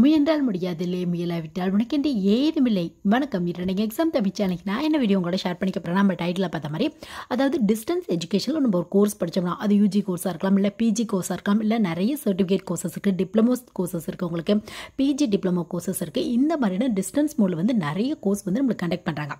முயன்றால் முடியாதில்லை முயலாவிட்டால் உனக்கென்று ஏதுமில்லை வணக்கம் இரண்டு எக்ஸாம் தமிழ் சேனலுக்கு நான் என்ன வீடியோ உங்களோட ஷேர் பண்ணிக்க போகிறேன் நம்ம டைட்டில் பார்த்த மாதிரி அதாவது டிஸ்டன்ஸ் எஜுகேஷனில் நம்ம ஒரு கோர்ஸ் படித்தோம்னா அது யூஜி கோர்ஸாக இருக்கலாம் இல்லை பிஜி கோர்ஸாக இருக்கலாம் இல்லை நிறைய சர்டிஃபிகேட் கோர்சஸ் இருக்குது டிப்ளமோ கோர்சஸ் இருக்குது உங்களுக்கு பிஜி டிப்ளமோ கோர்சஸ் இருக்குது இந்த மாதிரியான டிஸ்டன்ஸ் மூலம் வந்து நிறைய கோர்ஸ் வந்து நம்மளுக்கு கண்டக்ட் பண்ணுறாங்க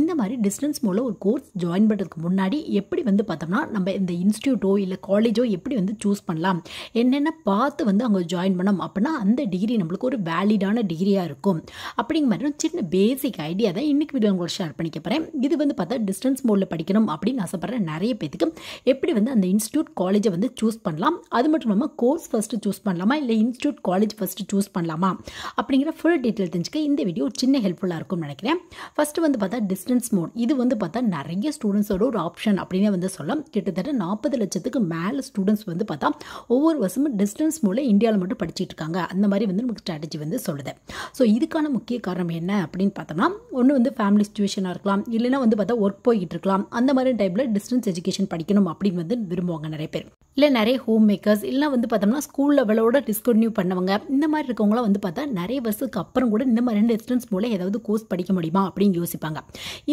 இந்த மாதிரி டிஸ்டன்ஸ் மூலம் ஒரு கோர்ஸ் ஜாயின் பண்ணுறதுக்கு முன்னாடி எப்படி வந்து பார்த்தோம்னா நம்ம இந்த இன்ஸ்டியூட்டோ இல்லை காலேஜோ எப்படி வந்து சூஸ் பண்ணலாம் என்னென்ன பார்த்து வந்து அவங்க ஜாயின் பண்ணோம் அப்படின்னா அந்த டிகிரி நம்மளுக்கு உங்களுக்கு ஒரு வேலிடான டிகிரியாக இருக்கும் அப்படிங்கிற மாதிரி ஒரு சின்ன பேசிக் ஐடியா தான் இன்னைக்கு வீடியோ உங்களோட ஷேர் பண்ணிக்க போகிறேன் இது வந்து பார்த்தா டிஸ்டன்ஸ் மோடில் படிக்கணும் அப்படின்னு ஆசைப்படுற நிறைய பேத்துக்கு எப்படி வந்து அந்த இன்ஸ்டியூட் காலேஜை வந்து சூஸ் பண்ணலாம் அது மட்டும் இல்லாமல் கோர்ஸ் ஃபஸ்ட்டு சூஸ் பண்ணலாமா இல்லை இன்ஸ்டியூட் காலேஜ் ஃபஸ்ட்டு சூஸ் பண்ணலாமா அப்படிங்கிற ஃபுல் டீட்டெயில் தெரிஞ்சுக்க இந்த வீடியோ சின்ன ஹெல்ப்ஃபுல்லாக இருக்கும்னு நினைக்கிறேன் ஃபஸ்ட்டு வந்து பார்த்தா டிஸ்டன்ஸ் மோட் இது வந்து பார்த்தா நிறைய ஸ்டூடெண்ட்ஸோட ஒரு ஆப்ஷன் அப்படின்னே வந்து சொல்லலாம் கிட்டத்தட்ட நாற்பது லட்சத்துக்கு மேலே ஸ்டூடெண்ட்ஸ் வந்து பார்த்தா ஒவ்வொரு வருஷமும் டிஸ்டன்ஸ் மோடில் இந்தியாவில் மட்டும் படிச்சுட்டு இருக்காங்க அந்த மாதிரி வந்து நமக்கு ஸ்ட்ராட்டஜி வந்து சொல்லுது ஸோ இதுக்கான முக்கிய காரணம் என்ன அப்படின்னு பார்த்தோம்னா ஒன்று வந்து ஃபேமிலி சுச்சுவேஷனாக இருக்கலாம் இல்லைனா வந்து பார்த்தா ஒர்க் போய்கிட்டு இருக்கலாம் அந்த மாதிரி டைப்பில் டிஸ்டன்ஸ் எஜுகேஷன் படிக்கணும் அப்படின்னு வந்து விரும்புவாங்க நிறைய பேர் இல்லை நிறைய ஹோம் மேக்கர்ஸ் இல்லைனா வந்து பார்த்தோம்னா ஸ்கூல் லெவலோட டிஸ்கண்டினியூ பண்ணவங்க இந்த மாதிரி இருக்கவங்களாம் வந்து பார்த்தா நிறைய வருஷத்துக்கு அப்புறம் கூட இந்த மாதிரி டிஸ்டன்ஸ் மூலம் ஏதாவது கோர்ஸ் படிக்க முடியுமா அப்படின்னு யோசிப்பாங்க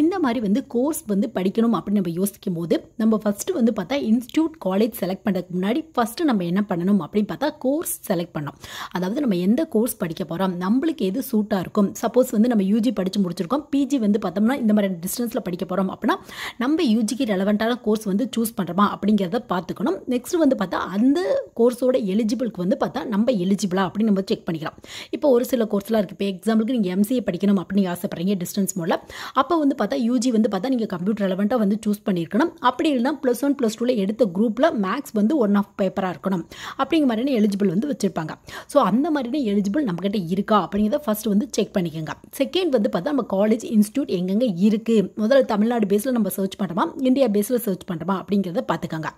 இந்த மாதிரி வந்து கோர்ஸ் வந்து படிக்கணும் அப்படின்னு நம்ம யோசிக்கும் போது நம்ம ஃபஸ்ட்டு வந்து பார்த்தா இன்ஸ்டியூட் காலேஜ் செலக்ட் பண்ணுறதுக்கு முன்னாடி ஃபஸ்ட்டு நம்ம என்ன பண்ணணும் அப்படின்னு பார்த்தா கோர்ஸ் செலக்ட் பண்ணோம் அதாவது நம்ம எந்த கோர்ஸ் படிக்க போகிறோம் நம்மளுக்கு எது சூட்டாக இருக்கும் சப்போஸ் வந்து நம்ம யூஜி படித்து முடிச்சிருக்கோம் பிஜி வந்து பார்த்தோம்னா இந்த மாதிரி டிஸ்டன்ஸில் படிக்க போகிறோம் அப்படின்னா நம்ம யூஜிக்கு ரெலவெண்ட்டான கோர்ஸ் வந்து சூஸ் பண்ணுறோமா அப்படிங்கிறத பார்த்துக்கணும் நெக்ஸ்ட் நெக்ஸ்ட் வந்து பார்த்தா அந்த கோர்ஸோட எலிஜிபிளுக்கு வந்து பார்த்தா நம்ம எலிஜிபிளா அப்படின்னு நம்ம செக் பண்ணிக்கலாம் இப்போ ஒரு சில கோர்ஸ்லாம் இருக்குது இப்போ எக்ஸாம்பிளுக்கு நீங்கள் எம்சிஏ படிக்கணும் அப்படின்னு ஆசைப்படுறீங்க டிஸ்டன்ஸ் மோடில் அப்போ வந்து பார்த்தா யூஜி வந்து பார்த்தா நீங்கள் கம்ப்யூட்டர் ரெலவெண்ட்டாக வந்து சூஸ் பண்ணியிருக்கணும் அப்படி இல்லைனா ப்ளஸ் ஒன் ப்ளஸ் டூவில் எடுத்த குரூப்பில் மேக்ஸ் வந்து ஒன் ஆஃப் பேப்பராக இருக்கணும் அப்படிங்கிற மாதிரினா எலிஜிபிள் வந்து வச்சுருப்பாங்க ஸோ அந்த மாதிரினா எலிஜிபிள் நம்மக்கிட்ட இருக்கா அப்படிங்கிறத ஃபஸ்ட் வந்து செக் பண்ணிக்கோங்க செகண்ட் வந்து பார்த்தா நம்ம காலேஜ் இன்ஸ்டியூட் எங்கெங்கே இருக்குது முதல்ல தமிழ்நாடு பேஸில் நம்ம சர்ச் பண்ணுறோமா இந்தியா பேஸில் சர்ச் பண்ணுறோமா அப்படிங்கிறத பார்த்துக்கோங்க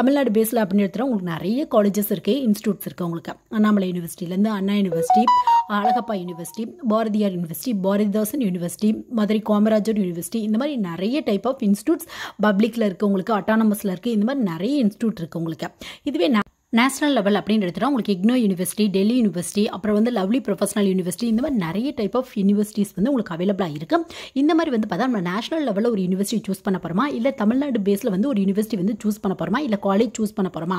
தமிழ்நாடு பேஸில் அப்படின்னு எடுத்துகிட்டா உங்களுக்கு நிறைய காலேஜஸ் இருக்குது இன்ஸ்டியூட்ஸ் இருக்குது உங்களுக்கு அண்ணாமலை யூனிவர்சிட்டிலேருந்து Anna university Alagappa university Bharathiar university Bharathidasan university Madurai Kamarajar university இந்த மாதிரி நிறைய டைப் ஆஃப் இன்ஸ்டியூட்ஸ் பப்ளிக்கில் இருக்குது உங்களுக்கு அட்டானமஸில் இருக்குது இந்த மாதிரி நிறைய இன்ஸ்டியூட் இருக்குது உங்களுக்கு இதுவே நேஷனல் லெவல் அப்படின்னு எடுத்துகிட்டா உங்களுக்கு இக்னோ யூனிவர்சிட்டி டெல்லி யூனிவர்சிட்டி அப்புறம் வந்து லவ்லி ப்ரொஃபஷனல் யூனிவர்சிட்டி இந்த மாதிரி நிறைய டைப் ஆஃப் யூனிவர்சிட்டிஸ் வந்து உங்களுக்கு அவைலபிளாக இருக்குது இந்த மாதிரி வந்து பார்த்தா நம்ம நேஷனல் லெவலில் ஒரு யூனிவர்சிட்டி சூஸ் பண்ண போகிறோமா இல்லை தமிழ்நாடு பேஸில் வந்து ஒரு யூனிவர்சிட்டி வந்து சூஸ் பண்ண போகிறோமா இல்லை காலேஜ் சூஸ் பண்ண போகிறோமா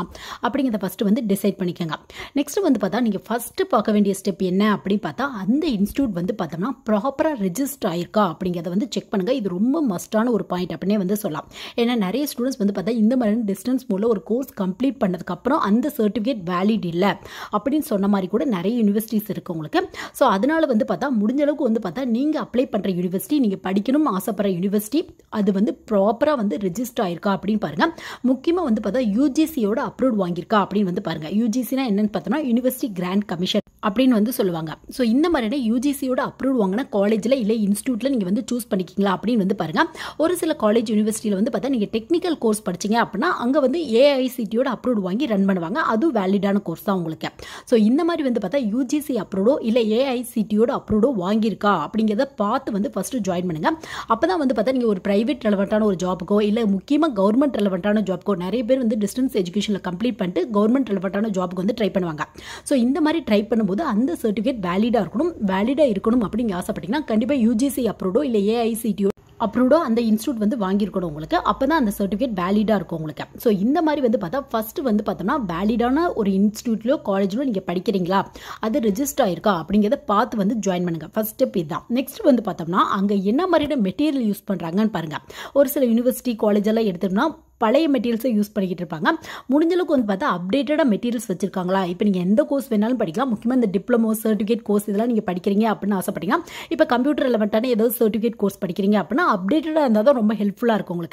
அப்படிங்கிறத ஃபஸ்ட்டு வந்து டிசைட் பண்ணிக்கோங்க நெக்ஸ்ட் வந்து பார்த்தா நீங்கள் ஃபஸ்ட்டு பார்க்க வேண்டிய ஸ்டெப் என்ன அப்படின்னு பார்த்தா அந்த இன்ஸ்டியூட் வந்து பார்த்தோம்னா ப்ராப்பராக ரெஜிஸ்டர் ஆயிருக்கா அப்படிங்கிறத வந்து செக் பண்ணுங்கள் இது ரொம்ப மஸ்டான ஒரு பாயிண்ட் அப்படின்னே வந்து சொல்லலாம் ஏன்னா நிறைய ஸ்டூடெண்ட்ஸ் வந்து பார்த்தா இந்த மாதிரி டிஸ்டன்ஸ் மூலம் ஒரு கோர்ஸ் கம்ப்ளீட் பண்ணதுக்கப்புறம் அந்த அந்த சர்டிஃபிகேட் வேலிட் இல்லை அப்படின்னு சொன்ன மாதிரி கூட நிறைய யூனிவர்சிட்டிஸ் இருக்குது உங்களுக்கு ஸோ அதனால் வந்து பார்த்தா முடிஞ்ச அளவுக்கு வந்து பார்த்தா நீங்கள் அப்ளை பண்ணுற யூனிவர்சிட்டி நீங்கள் படிக்கணும்னு ஆசைப்படுற யூனிவர்சிட்டி அது வந்து ப்ராப்பராக வந்து ரிஜிஸ்டர் ஆயிருக்கா அப்படின்னு பாருங்கள் முக்கியமாக வந்து பார்த்தா யூஜிசியோட அப்ரூவ் வாங்கியிருக்கா அப்படின்னு வந்து பாருங்கள் யூஜிசினா என்னென்னு பார்த்தோம்னா யூனிவர்சிட்டி கிராண்ட் கமிஷன் அப்படின்னு வந்து சொல்லுவாங்க ஸோ இந்த மாதிரியான யூஜிசியோட அப்ரூவ் வாங்கினா காலேஜில் இல்லை இன்ஸ்டியூட்டில் நீங்கள் வந்து சூஸ் பண்ணிக்கிங்களா அப்படின்னு வந்து பாருங்கள் ஒரு சில காலேஜ் யூனிவர்சிட்டியில் வந்து பார்த்தா நீங்கள் டெக்னிக்கல் கோர்ஸ் படிச்சிங்க அப்படின்னா அங்கே வந்து ஏஐசிடியோட அப்ரூவ் வாங்கி ரன் பண்ணுவாங்க அதுவும் வேலிடான கோர்ஸ் தான் உங்களுக்கு ஸோ இந்த மாதிரி வந்து பார்த்தா யூஜிசி அப்ரூவோ இல்லை ஏஐசிடியோட அப்ரூவோ வாங்கியிருக்கா அப்படிங்கிறத பார்த்து வந்து ஃபஸ்ட்டு ஜாயின் பண்ணுங்கள் அப்போ தான் வந்து பார்த்தா நீங்கள் ஒரு ப்ரைவேட் ரெலவெண்ட்டான ஒரு ஜாப்க்கோ இல்லை முக்கியமாக கவர்மெண்ட் ரெலவெண்ட்டான ஜாப்க்கோ நிறைய பேர் வந்து டிஸ்டன்ஸ் எஜுகேஷனில் கம்ப்ளீட் பண்ணிட்டு கவர்மெண்ட் ரெலவெண்ட்டான ஜாப்க்கு வந்து ட்ரை பண்ணுவாங்க ஸோ இந்த மாதிரி ட்ரை பண்ணும் போது அந்த சர்டிஃபிகேட் வேலிடாக இருக்கணும் வேலிடாக இருக்கணும் அப்படின்னு ஆசைப்பட்டிங்கன்னா கண்டிப்பாக யூஜிசி அப்ரூவ்டோ இல்லை ஏஐசிடியோ அப்ரூவ்டோ அந்த இன்ஸ்டியூட் வந்து வாங்கியிருக்கணும் உங்களுக்கு அப்போ தான் அந்த சர்டிஃபிகேட் வேலிடாக இருக்கும் உங்களுக்கு ஸோ இந்த மாதிரி வந்து பார்த்தா ஃபஸ்ட்டு வந்து பார்த்தோம்னா வேலிடான ஒரு இன்ஸ்டியூட்லையோ காலேஜ்லையோ நீங்கள் படிக்கிறீங்களா அது ரிஜிஸ்டர் ஆயிருக்கா அப்படிங்கிறத பார்த்து வந்து ஜாயின் பண்ணுங்கள் ஃபஸ்ட் ஸ்டெப் இதுதான் நெக்ஸ்ட் வந்து பார்த்தோம்னா அங்கே என்ன மாதிரியான மெட்டீரியல் யூஸ் பண்ணுறாங்கன்னு பாருங்கள் ஒரு சில யூனிவர்சிட்டி காலேஜெல்லாம் எடுத்தோம்னா பழைய மெட்டீரியல்ஸை யூஸ் பண்ணிக்கிட்டு இருப்பாங்க முடிஞ்சளவுக்கு வந்து பார்த்தா அப்டேட்டடாக மெட்டீரியல்ஸ் வச்சுருக்காங்களா இப்போ நீங்கள் எந்த கோர்ஸ் வேணாலும் படிக்கலாம் முக்கியமாக இந்த டிப்ளமோ சர்டிஃபிகேட் கோர்ஸ் இதெல்லாம் நீங்கள் படிக்கிறீங்க அப்படின்னு ஆசைப்பட்டீங்க இப்போ கம்ப்யூட்டர் ரிலவெண்ட்டான ஏதோ சர்டிஃபிகேட் கோர்ஸ் படிக்கிறீங்க அப்படின்னா அப்டேட்டடாக இருந்தால் தான் ரொம்ப ஹெல்ப்ஃபுல்லாக இருக்கும் உங்களுக்கு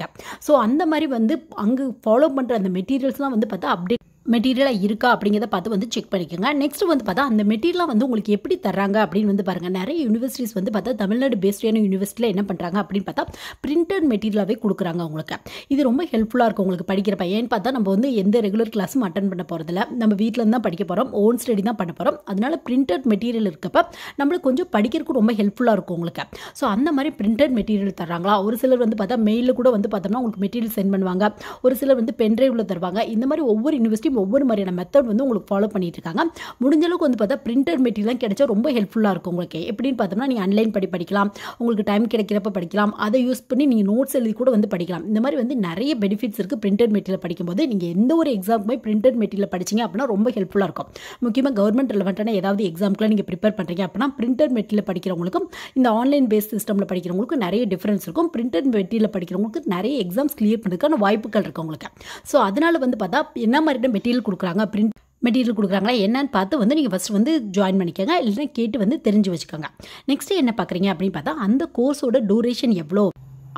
ஸோ அந்த மாதிரி வந்து அங்கே ஃபாலோ பண்ணுற அந்த மெட்டீரியல்ஸ்லாம் வந்து பார்த்தா அப்டேட் மெட்டீரியலாக இருக்கா அப்படிங்கிறத பார்த்து வந்து செக் பண்ணிக்கோங்க நெக்ஸ்ட் வந்து பார்த்தா அந்த மெட்டீரியலாக வந்து உங்களுக்கு எப்படி தர்றாங்க அப்படின்னு வந்து பாருங்கள் நிறைய யூனிவர்சிட்டிஸ் வந்து பார்த்தா தமிழ்நாடு பேஸ்டியான யூனிவர்சிட்டியில் என்ன பண்ணுறாங்க அப்படின்னு பார்த்தா பிரிண்டட் மெட்டீரியலாகவே கொடுக்குறாங்க உங்களுக்கு இது ரொம்ப ஹெல்ப்ஃபுல்லாக இருக்கும் உங்களுக்கு படிக்கிறப்ப ஏன்னு பார்த்தா நம்ம வந்து எந்த ரெகுலர் கிளாஸும் அட்டன் பண்ண போகிறதில்ல நம்ம வீட்டிலேருந்து தான் படிக்க போகிறோம் ஓன் ஸ்டடி தான் பண்ண போகிறோம் அதனால் பிரிண்டட் மெட்டீரியல் இருக்கப்ப நம்மளுக்கு கொஞ்சம் படிக்கிறதுக்கு ரொம்ப ஹெல்ப்ஃபுல்லாக இருக்கும் உங்களுக்கு ஸோ அந்த மாதிரி பிரிண்டட் மெட்டீரியல் தர்றாங்களா ஒரு சிலர் வந்து பார்த்தா மெயிலில் கூட வந்து பார்த்தோம்னா உங்களுக்கு மெட்டீரியல் சென்ட் பண்ணுவாங்க ஒரு சிலர் வந்து பென்ட்ரைவில் தருவாங்க இந்த மாதிரி ஒவ்வொரு யூனிவர்சிட்டி ஒவ்வொரு மாதிரியான மெத்தட் வந்து உங்களுக்கு ஃபாலோ பண்ணிட்டு இருக்காங்க முடிஞ்சளவுக்கு வந்து பார்த்தா பிரிண்டட் மெட்டீரியல் கிடைச்சா ரொம்ப ஹெல்ப்ஃபுல்லாக இருக்கும் உங்களுக்கு எப்படின்னு பார்த்தோம்னா நீங்கள் ஆன்லைன் படி படிக்கலாம் உங்களுக்கு டைம் கிடைக்கிறப்ப படிக்கலாம் அதை யூஸ் பண்ணி நீங்கள் நோட்ஸ் எழுதி கூட வந்து படிக்கலாம் இந்த மாதிரி வந்து நிறைய பெனிஃபிட்ஸ் இருக்குது பிரிண்டட் மெட்டீரியல் படிக்கும்போது நீங்கள் எந்த ஒரு எக்ஸாமுக்குமே பிரிண்டட் மெட்டீரியல் படிச்சிங்க அப்படின்னா ரொம்ப ஹெல்ப்ஃபுல்லாக இருக்கும் முக்கியமாக கவர்மெண்ட் ரிலவெண்ட்டான ஏதாவது எக்ஸாமுக்குலாம் நீங்கள் ப்ரிப்பேர் பண்ணுறீங்க அப்படின்னா பிரிண்டட் மெட்டீரியல் படிக்கிறவங்களுக்கும் இந்த ஆன்லைன் பேஸ் சிஸ்டமில் படிக்கிறவங்களுக்கும் நிறைய டிஃப்ரென்ஸ் இருக்கும் பிரிண்டட் மெட்டீரியல் படிக்கிறவங்களுக்கு நிறைய எக்ஸாம்ஸ் கிளியர் பண்ணுறதுக்கான வாய்ப்புகள் இருக்குது உங்களுக்கு ஸோ அதனால் வந்து பார்த்தா என்ன மாதிரி மெட்டீரியல் கொடுக்குறாங்க பிரிண்ட் மெட்டீரியல் கொடுக்குறாங்களா என்னன்னு பார்த்து வந்து நீங்கள் ஃபஸ்ட்டு வந்து ஜாயின் பண்ணிக்கோங்க இல்லைன்னா கேட்டு வந்து தெரிஞ்சு வச்சுக்கோங்க நெக்ஸ்ட்டு என்ன பார்க்குறீங்க அப்படின்னு பார்த்தா அந்த கோர்ஸோட டூரேஷன் எவ்வளோ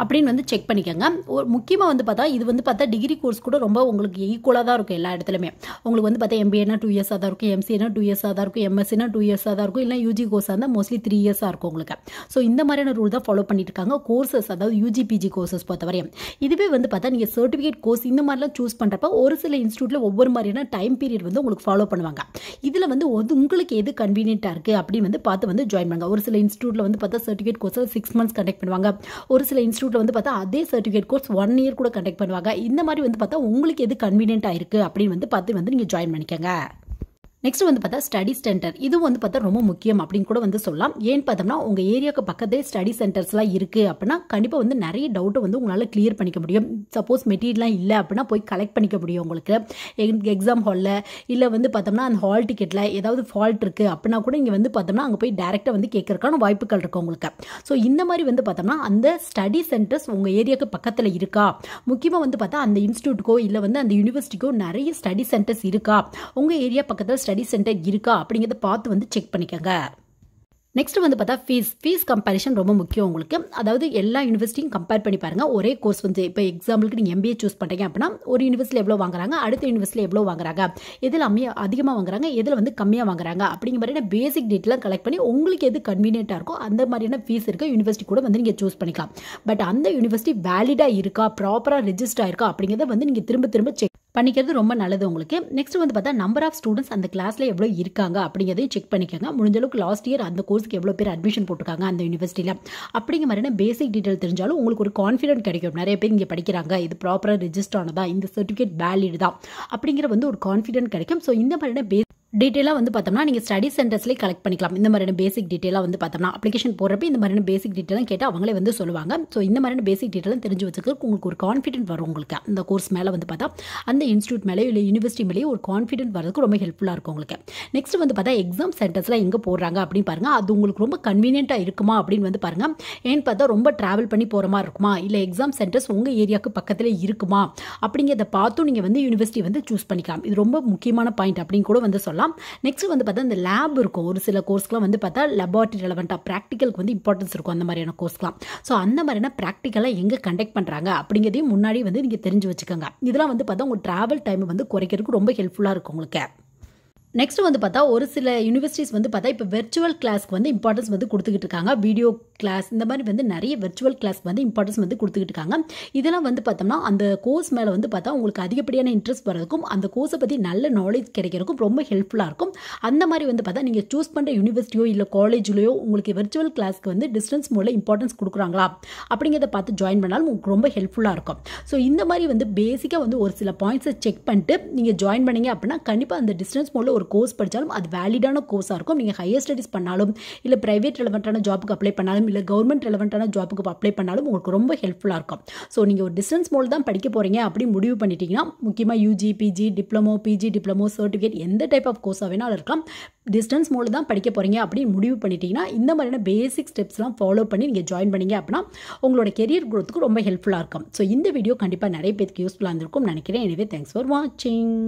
அப்படின்னு வந்து செக் பண்ணிக்கோங்க ஒரு முக்கியமாக வந்து பார்த்தா இது வந்து பார்த்தா டிகிரி கோர்ஸ் கூட ரொம்ப உங்களுக்கு ஈக்குவலாக தான் இருக்கும் எல்லா இடத்துலையுமே உங்களுக்கு வந்து பார்த்தா எம்பிஏனா டூ இயர்ஸாக தான் இருக்கும் எம்சிஏனா டூ இயர்ஸாக தான் இருக்கும் எம்எஸ்சினா டூ இயர்ஸாக தான் இருக்கும் இல்லை யூஜி கோர்ஸாக இருந்தால் மோஸ்ட்லி த்ரீ இயர்ஸாக இருக்கும் உங்களுக்கு ஸோ இந்த மாதிரியான ரூல் தான் ஃபாலோ பண்ணியிருக்காங்க கோர்சஸ் அதாவது யூஜிபிஜி கோர்சஸ் பொறுத்தவரையும் இதுவே வந்து பார்த்தா நீங்கள் சர்டிஃபிகேட் கோர்ஸ் இந்த மாதிரிலாம் சூஸ் பண்ணுறப்ப ஒரு சில இன்ஸ்டியூட்டில் ஒவ்வொரு மாதிரியான டைம் பீரியட் வந்து உங்களுக்கு ஃபாலோ பண்ணுவாங்க இதில் வந்து உங்களுக்கு எது கன்வீனியண்ட்டாக இருக்குது அப்படின்னு வந்து பார்த்து வந்து ஜாயின் பண்ணுங்க ஒரு சில இன்ஸ்டியூட்டில் வந்து பார்த்தா certificate course six months conduct பண்ணுவாங்க ஒரு சில இன்ஸ்டியூட் இன்ஸ்டியூட்டில் வந்து பார்த்தா அதே சர்டிஃபிகேட் கோர்ஸ் ஒன் இயர் கூட கண்டக்ட் பண்ணுவாங்க இந்த மாதிரி வந்து பார்த்தா உங்களுக்கு எது கன்வீனியன்ட்டாக இருக்குது அப்படின்னு வந்து பார்த்து வந்து நீங்கள் ஜாயின் பண்ணிக்கோங்க நெக்ஸ்ட் வந்து பார்த்தா ஸ்டடி சென்டர் இது வந்து பார்த்தா ரொம்ப முக்கியம் அப்படின்னு கூட வந்து சொல்லலாம் ஏன்னு பார்த்தோம்னா உங்கள் ஏரியாவுக்கு பக்கத்தே ஸ்டடி சென்டர்ஸ்லாம் இருக்குது அப்படின்னா கண்டிப்பாக வந்து நிறைய டவுட்டை வந்து உங்களால் கிளியர் பண்ணிக்க முடியும் சப்போஸ் மெட்டீரியல்லாம் இல்லை அப்படின்னா போய் கலெக்ட் பண்ணிக்க முடியும் உங்களுக்கு எக்ஸாம் ஹாலில் இல்லை வந்து பார்த்தோம்னா அந்த ஹால் டிக்கெட்டில் ஏதாவது ஃபால்ட் இருக்குது அப்படின்னா கூட இங்கே வந்து பார்த்தோம்னா அங்கே போய் டேரெக்டாக வந்து கேட்கறதுக்கான வாய்ப்புகள் இருக்குது உங்களுக்கு ஸோ இந்த மாதிரி வந்து பார்த்தோம்னா அந்த ஸ்டடி சென்டர்ஸ் உங்கள் ஏரியாவுக்கு பக்கத்தில் இருக்கா முக்கியமாக வந்து பார்த்தா அந்த இன்ஸ்டியூட்டுக்கோ இல்லை வந்து அந்த யூனிவர்சிட்டிக்கோ நிறைய ஸ்டடி சென்டர்ஸ் இருக்கா உங்கள் ஏரியா பக்கத்தில் ஸ்டடி சென்டர் இருக்கா அப்படிங்கிறத பார்த்து வந்து செக் பண்ணிக்கோங்க நெக்ஸ்ட் வந்து பார்த்தா ஃபீஸ் ஃபீஸ் கம்பேரிஷன் ரொம்ப முக்கியம் உங்களுக்கு அதாவது எல்லா யூனிவர்சிட்டியும் கம்பேர் பண்ணி பாருங்கள் ஒரே கோர்ஸ் வந்து இப்போ எக்ஸாம்பிளுக்கு நீங்கள் எம்பிஏ சூஸ் பண்ணுறீங்க அப்படின்னா ஒரு யூனிவர்சிட்டி எவ்வளோ வாங்குறாங்க அடுத்த யூனிவர்சிட்டியில் எவ்வளோ வாங்குறாங்க எதில் அம்மியாக அதிகமாக வாங்குறாங்க எதில் வந்து கம்மியாக வாங்குறாங்க அப்படிங்கிற மாதிரியான பேசிக் டீட்டெயிலாக கலெக்ட் பண்ணி உங்களுக்கு எது கன்வீனியண்ட்டாக இருக்கோ அந்த மாதிரியான ஃபீஸ் இருக்க யூனிவர்சிட்டி கூட வந்து நீங்கள் சூஸ் பண்ணிக்கலாம் பட் அந்த யூனிவர்சிட்டி வேலிடாக இருக்கா ப்ராப்பராக ரெஜிஸ்டர் ஆயிருக்கா அப்படிங்கிறத வந்து நீங்கள் திரும்ப திரும்ப செக் பண்ணிக்கிறது ரொம்ப நல்லது உங்களுக்கு நெக்ஸ்ட் வந்து பார்த்தா நம்பர் ஆஃப் ஸ்டூடெண்ட்ஸ் அந்த கிளாஸில் எவ்வளோ இருக்காங்க அப்படிங்கிறதையும் செக் பண்ணிக்கோங்க முடிஞ்சளவுக்கு லாஸ்ட் இயர் அந்த கோர்ஸுக்கு எவ்வளோ பேர் அட்மிஷன் போட்டிருக்காங்க அந்த யூனிவர்சிட்டியில் அப்படிங்கிற மாதிரி பேசிக் டீட்டெயில் தெரிஞ்சாலும் உங்களுக்கு ஒரு கான்ஃபிடென்ட் கிடைக்கும் நிறைய பேர் இங்கே படிக்கிறாங்க இது ப்ராப்பராக ரிஜிஸ்டர் ஆனதா இந்த சர்டிஃபிகேட் வேலிடு தான் அப்படிங்கிற வந்து ஒரு கான்ஃபிடென்ட் கிடைக்கும் ஸோ இந்த மாதிரியான பேஸ் டீட்டெயிலாக வந்து பார்த்தோம்னா நீங்கள் ஸ்டடி சென்டர்ஸ்லேயே கலெக்ட் பண்ணிக்கலாம் இந்த மாதிரியான பேசிக் டீட்டெயிலாக வந்து பார்த்தோம்னா அப்ளிகேஷன் போடுறப்ப இந்த மாதிரியான பேசிக் டீட்டெயிலாம் கேட்டால் அவங்களே வந்து சொல்லுவாங்க ஸோ இந்த மாதிரியான பேசிக் டீட்டெயிலாம் தெரிஞ்சு வச்சுக்கிறதுக்கு உங்களுக்கு ஒரு கான்ஃபிடென்ட் வரும் உங்களுக்கு அந்த கோர்ஸ் மேலே வந்து பார்த்தா அந்த இன்ஸ்டியூட் மேலேயும் இல்லை யூனிவர்சிட்டி மேலேயும் ஒரு கான்ஃபிடென்ட் வரதுக்கு ரொம்ப ஹெல்ப்ஃபுல்லாக இருக்கும் உங்களுக்கு நெக்ஸ்ட் வந்து பார்த்தா எக்ஸாம் சென்டர்ஸ்லாம் எங்கே போடுறாங்க அப்படின்னு பாருங்கள் அது உங்களுக்கு ரொம்ப கன்வீனியண்ட்டாக இருக்குமா அப்படின்னு வந்து பாருங்கள் ஏன்னு பார்த்தா ரொம்ப ட்ராவல் பண்ணி போகிற மாதிரி இருக்குமா இல்லை எக்ஸாம் சென்டர்ஸ் உங்கள் ஏரியாவுக்கு பக்கத்தில் இருக்குமா அப்படிங்கிறத பார்த்தும் நீங்கள் வந்து யூனிவர்சிட்டி வந்து சூஸ் பண்ணிக்கலாம் இது ரொம்ப முக்கியமான பாயிண்ட் அப்படின்னு கூட வந்து சொல்லலாம் சொல்லலாம் நெக்ஸ்ட் வந்து பார்த்தா இந்த லேப் இருக்கும் ஒரு சில கோர்ஸ்க்குலாம் வந்து பார்த்தா லெபார்ட்டரி ரெலவெண்ட்டாக ப்ராக்டிக்கலுக்கு வந்து இம்பார்ட்டன்ஸ் இருக்கும் அந்த மாதிரியான கோர்ஸ்லாம் ஸோ அந்த மாதிரியான ப்ராக்டிக்கலாக எங்கே கண்டக்ட் பண்ணுறாங்க அப்படிங்கிறதையும் முன்னாடி வந்து நீங்கள் தெரிஞ்சு வச்சுக்கோங்க இதெல்லாம் வந்து பார்த்தா உங்கள் ட்ராவல் டைமை வந்து குறைக்கிறதுக்கு ரொம்ப ஹெல்ப்ஃபுல்லாக இருக்கும் உங்களுக்கு நெக்ஸ்ட் வந்து பார்த்தா ஒரு சில யூனிவர்சிட்டிஸ் வந்து பார்த்தா இப்போ வெர்ச்சுவல் கிளாஸ்க்கு வந்து இம்பார்ட்டன்ஸ் வந்து கொடுத்துக்கிட்டு இருக்காங்க வீடியோ கிளாஸ் இந்த மாதிரி வந்து நிறைய வெர்ச்சுவல் கிளாஸ்க்கு வந்து இம்பார்ட்டன்ஸ் வந்து கொடுத்துக்கிட்டு இருக்காங்க இதெல்லாம் வந்து பார்த்தோம்னா அந்த கோர்ஸ் மேலே வந்து பார்த்தா உங்களுக்கு அதிகப்படியான இன்ட்ரெஸ்ட் வரதுக்கும் அந்த கோர்ஸை பற்றி நல்ல நாலேஜ் கிடைக்கிறதுக்கும் ரொம்ப ஹெல்ப்ஃபுல்லாக இருக்கும் அந்த மாதிரி வந்து பார்த்தா நீங்கள் சூஸ் பண்ணுற யூனிவர்சிட்டியோ இல்லை காலேஜ்லையோ உங்களுக்கு வெர்ச்சுவல் கிளாஸ்க்கு வந்து டிஸ்டன்ஸ் மூலம் இம்பார்ட்டன்ஸ் கொடுக்குறாங்களா அப்படிங்கிறத பார்த்து ஜாயின் பண்ணாலும் உங்களுக்கு ரொம்ப ஹெல்ப்ஃபுல்லாக இருக்கும் ஸோ இந்த மாதிரி வந்து பேசிக்காக வந்து ஒரு சில பாயிண்ட்ஸை செக் பண்ணிட்டு நீங்கள் ஜாயின் பண்ணீங்க அப்படின்னா கண்டிப்பாக அந்த டிஸ்டன்ஸ் மூலம் ஒரு கோர்ஸ் படித்தாலும் அது வேலிடான கோர்ஸாக இருக்கும் நீங்கள் ஹையர் ஸ்டடிஸ் பண்ணாலும் இல்லை ப்ரைவேட் ரெலவெண்ட்டான ஜாப்புக்கு அப்ளை பண்ணாலும் இல்லை கவர்மெண்ட் ரெலவெண்ட்டான ஜாப்புக்கு அப்ளை பண்ணாலும் உங்களுக்கு ரொம்ப ஹெல்ப்ஃபுல்லாக இருக்கும் ஸோ நீங்கள் ஒரு டிஸ்டன்ஸ் மோல் தான் படிக்க போகிறீங்க அப்படி முடிவு பண்ணிட்டீங்கன்னா முக்கியமாக UG PG diploma PG diploma certificate எந்த டைப் ஆஃப் கோர்ஸாக வேணாலும் இருக்கலாம் டிஸ்டன்ஸ் மோல் தான் படிக்க போகிறீங்க அப்படின்னு முடிவு பண்ணிட்டீங்கன்னா இந்த மாதிரியான பேசிக் ஸ்டெப்ஸ்லாம் ஃபாலோ பண்ணி நீங்கள் ஜாயின் பண்ணிங்க அப்படின்னா உங்களோட கெரியர் குரோத்துக்கு ரொம்ப ஹெல்ப்ஃபுல்லாக இருக்கும் ஸோ இந்த வீடியோ கண்டிப்பாக நிறைய பேருக்கு யூஸ்ஃபுல்லாக இருந்திருக்கும் நினைக்கிறேன் எனவே தேங்க்ஸ் ஃபார் வாட்சிங்